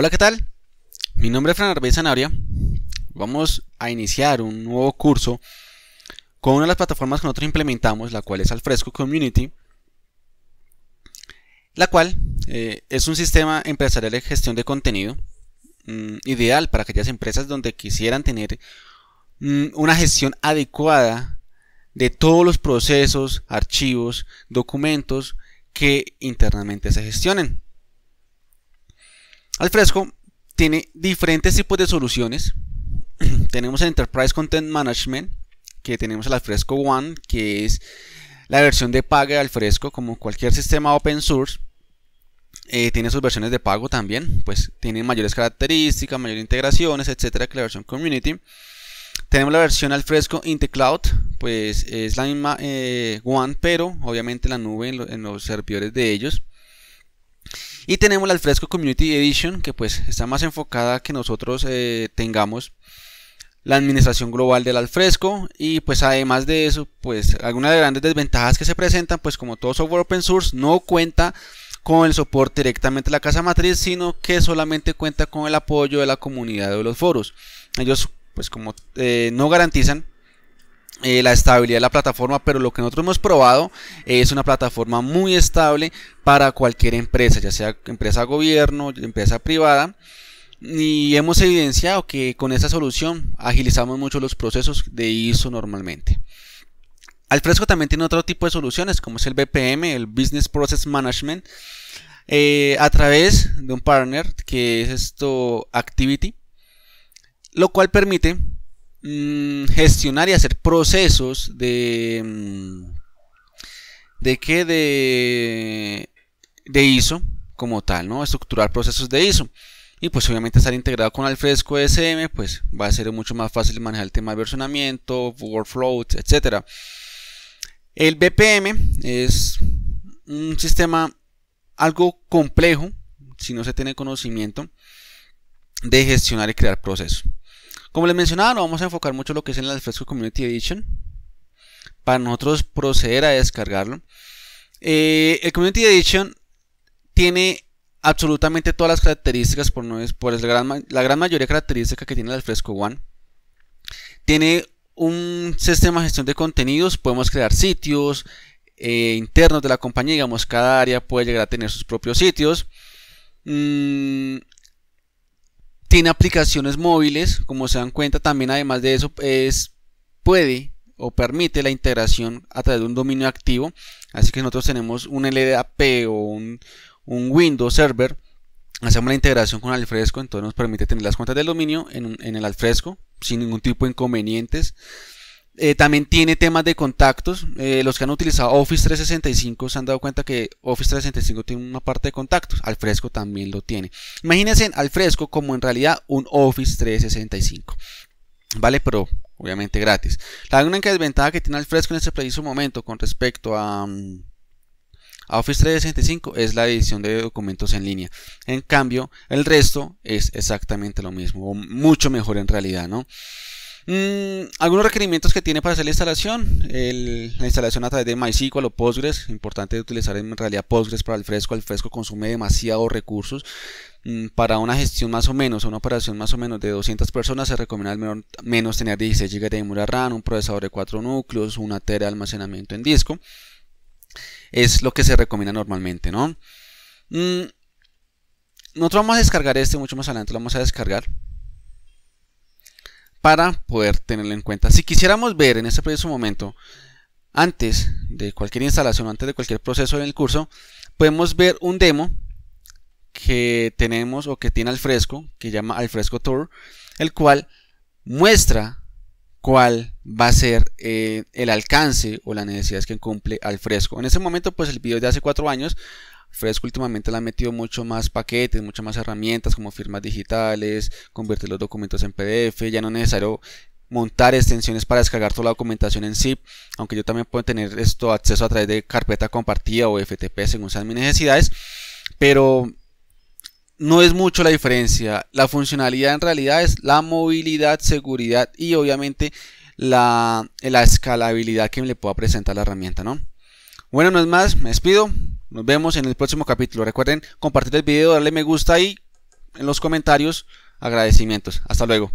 Hola, ¿qué tal? Mi nombre es Fran Arbey Vamos a iniciar un nuevo curso con una de las plataformas que nosotros implementamos, la cual es Alfresco Community, la cual eh, es un sistema empresarial de gestión de contenido mm, ideal para aquellas empresas donde quisieran tener mm, una gestión adecuada de todos los procesos, archivos, documentos que internamente se gestionen. Alfresco tiene diferentes tipos de soluciones. tenemos Enterprise Content Management, que tenemos el Alfresco One, que es la versión de paga de Alfresco, como cualquier sistema open source. Eh, tiene sus versiones de pago también, pues tienen mayores características, mayores integraciones, etcétera, que la versión Community. Tenemos la versión Alfresco Intecloud, pues es la misma eh, One, pero obviamente la nube en los servidores de ellos. Y tenemos la Alfresco Community Edition, que pues está más enfocada a que nosotros eh, tengamos la administración global del Alfresco. Y pues además de eso, pues algunas de las grandes desventajas que se presentan, pues como todo software open source no cuenta con el soporte directamente de la casa matriz, sino que solamente cuenta con el apoyo de la comunidad de los foros. Ellos pues como eh, no garantizan eh, la estabilidad de la plataforma, pero lo que nosotros hemos probado es una plataforma muy estable para cualquier empresa, ya sea empresa gobierno, empresa privada. Y hemos evidenciado que con esta solución agilizamos mucho los procesos de ISO normalmente. Alfresco también tiene otro tipo de soluciones, como es el BPM, el Business Process Management, eh, a través de un partner que es esto Activity, lo cual permite Mm, gestionar y hacer procesos de... Mm, ¿De qué? De, de ISO como tal, ¿no? Estructurar procesos de ISO. Y pues obviamente estar integrado con Alfresco SM, pues va a ser mucho más fácil manejar el tema de versionamiento, workflow, etc. El BPM es un sistema algo complejo, si no se tiene conocimiento, de gestionar y crear procesos. Como les mencionaba, no vamos a enfocar mucho lo que es en el Fresco Community Edition. Para nosotros proceder a descargarlo. Eh, el Community Edition tiene absolutamente todas las características, por, no es, por el gran, la gran mayoría de características que tiene el Fresco One. Tiene un sistema de gestión de contenidos, podemos crear sitios eh, internos de la compañía, digamos, cada área puede llegar a tener sus propios sitios. Mm, tiene aplicaciones móviles, como se dan cuenta, también además de eso es, puede o permite la integración a través de un dominio activo, así que nosotros tenemos un LDAP o un, Windows Server, hacemos la integración con Alfresco, entonces nos permite tener las cuentas del dominio en, en el Alfresco sin ningún tipo de inconvenientes. Eh, también tiene temas de contactos. Eh, los que han utilizado Office 365 se han dado cuenta que Office 365 tiene una parte de contactos. Al fresco también lo tiene. Imagínense al fresco como en realidad un Office 365. ¿Vale? Pero obviamente gratis. La única desventaja que tiene al fresco en este preciso momento con respecto a... Mm, a Office 365 es la edición de documentos en línea. En cambio, el resto es exactamente lo mismo, o mucho mejor en realidad, ¿no? Mm, algunos requerimientos que tiene para hacer la instalación. la instalación a través de MySQL o Postgres. Importante utilizar en realidad Postgres para el fresco. El fresco consume demasiados recursos. Mm, para una gestión más o menos, una operación más o menos de 200 personas, se recomienda al menos, tener 16 GB de memoria RAM, un procesador de 4 núcleos, una tera de almacenamiento en disco. Es lo que se recomienda normalmente, ¿no? Mm, nosotros vamos a descargar este mucho más adelante, lo vamos a descargar para poder tenerlo en cuenta. Si quisiéramos ver en este preciso momento, antes de cualquier instalación, antes de cualquier proceso en el curso, podemos ver un demo que tenemos o que tiene al fresco, que llama al fresco tour, el cual muestra cuál va a ser eh, el alcance o las necesidades que cumple al fresco. En ese momento, pues el video es de hace cuatro años, Fresco últimamente le ha metido mucho más paquetes, muchas más herramientas como firmas digitales, convertir los documentos en PDF, ya no es necesario montar extensiones para descargar toda la documentación en zip, aunque yo también puedo tener esto acceso a través de carpeta compartida o FTP según sean mis necesidades, pero no es mucho la diferencia. La funcionalidad en realidad es la movilidad, seguridad y obviamente la, escalabilidad que le pueda presentar la herramienta, ¿no? Bueno, no es más, me despido. Nos vemos en el próximo capítulo. Recuerden compartir el video, darle me gusta y en los comentarios agradecimientos. Hasta luego.